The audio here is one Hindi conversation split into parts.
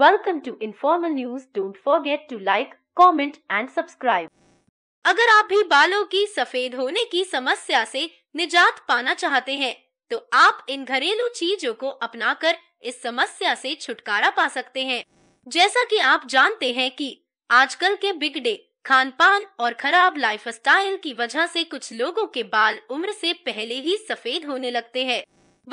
Welcome to informal news don't forget to like comment and subscribe अगर आप भी बालों की सफेद होने की समस्या से निजात पाना चाहते हैं तो आप इन घरेलू चीजों को अपनाकर इस समस्या से छुटकारा पा सकते हैं जैसा कि आप जानते हैं कि आजकल के बिगड़े खान पान और खराब स्टाइल की वजह से कुछ लोगों के बाल उम्र से पहले ही सफेद होने लगते हैं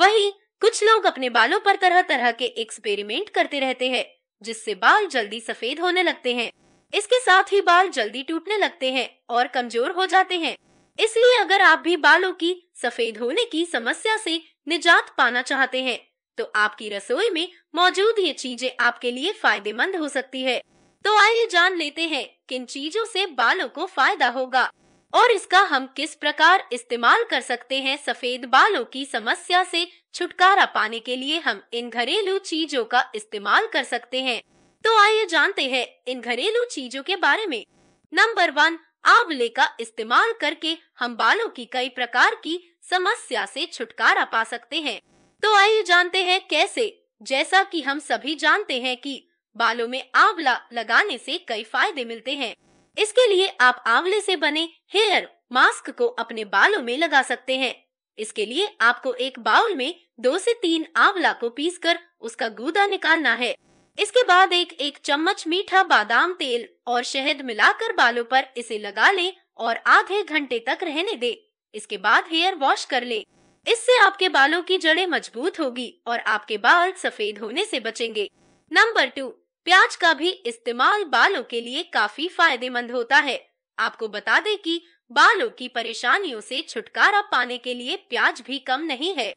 वही कुछ लोग अपने बालों पर तरह तरह के एक्सपेरिमेंट करते रहते हैं जिससे बाल जल्दी सफेद होने लगते हैं इसके साथ ही बाल जल्दी टूटने लगते हैं और कमजोर हो जाते हैं इसलिए अगर आप भी बालों की सफेद होने की समस्या से निजात पाना चाहते हैं तो आपकी रसोई में मौजूद ये चीजें आपके लिए फायदेमंद हो सकती है तो आइए जान लेते हैं किन चीजों से बालों को फायदा होगा और इसका हम किस प्रकार इस्तेमाल कर सकते हैं सफेद बालों की समस्या से छुटकारा पाने के लिए हम इन घरेलू चीजों का इस्तेमाल कर सकते हैं तो आइए जानते हैं इन घरेलू चीजों के बारे में नंबर वन आंवले का इस्तेमाल करके हम बालों की कई प्रकार की समस्या से छुटकारा पा सकते हैं तो आइए जानते हैं कैसे जैसा कि हम सभी जानते हैं कि बालों में आंवला लगाने से कई फायदे मिलते हैं इसके लिए आप आंवले से बने हेयर मास्क को अपने बालों में लगा सकते हैं इसके लिए आपको एक बाउल में दो से तीन आंवला को पीसकर उसका गूदा निकालना है इसके बाद एक एक चम्मच मीठा बादाम तेल और शहद मिलाकर बालों पर इसे लगा ले और आधे घंटे तक रहने दे इसके बाद हेयर वॉश कर ले इससे आपके बालों की जड़ें मजबूत होगी और आपके बाल सफेद होने से बचेंगे नंबर टू प्याज का भी इस्तेमाल बालों के लिए काफी फायदेमंद होता है आपको बता दें कि बालों की परेशानियों से छुटकारा पाने के लिए प्याज भी कम नहीं है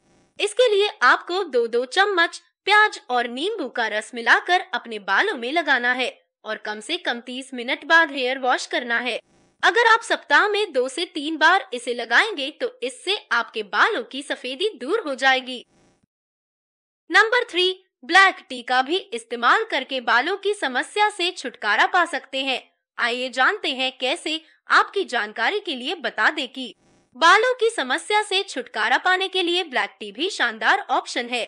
इसके लिए आपको दो दो चम्मच प्याज और नींबू का रस मिलाकर अपने बालों में लगाना है और कम से कम तीस मिनट बाद हेयर वॉश करना है अगर आप सप्ताह में दो से तीन बार इसे लगाएंगे तो इससे आपके बालों की सफेदी दूर हो जाएगी नंबर थ्री ब्लैक टी का भी इस्तेमाल करके बालों की समस्या से छुटकारा पा सकते हैं आइए जानते हैं कैसे आपकी जानकारी के लिए बता दे की बालों की समस्या से छुटकारा पाने के लिए ब्लैक टी भी शानदार ऑप्शन है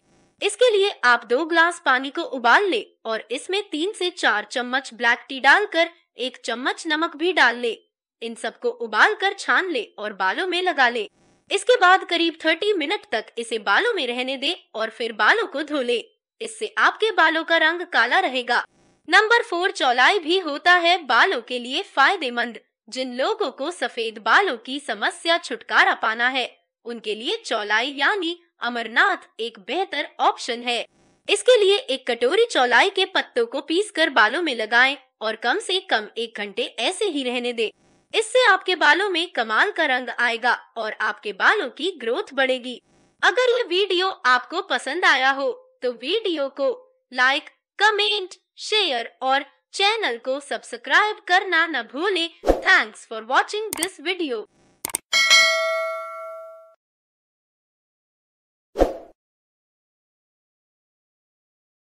इसके लिए आप दो ग्लास पानी को उबाल ले और इसमें तीन से चार चम्मच ब्लैक टी डालकर एक चम्मच नमक भी डाल ले इन सबको उबाल कर छान ले और बालों में लगा ले इसके बाद करीब 30 मिनट तक इसे बालों में रहने दे और फिर बालों को धो ले इससे आपके बालों का रंग काला रहेगा नंबर फोर चौलाई भी होता है बालों के लिए फायदेमंद जिन लोगों को सफेद बालों की समस्या छुटकारा पाना है उनके लिए चौलाई यानी अमरनाथ एक बेहतर ऑप्शन है इसके लिए एक कटोरी चौलाई के पत्तों को पीसकर बालों में लगाएं और कम से कम एक घंटे ऐसे ही रहने दें। इससे आपके बालों में कमाल का रंग आएगा और आपके बालों की ग्रोथ बढ़ेगी अगर ये वीडियो आपको पसंद आया हो तो वीडियो को लाइक कमेंट शेयर और चैनल को सब्सक्राइब करना न भूलें thanks for watching this video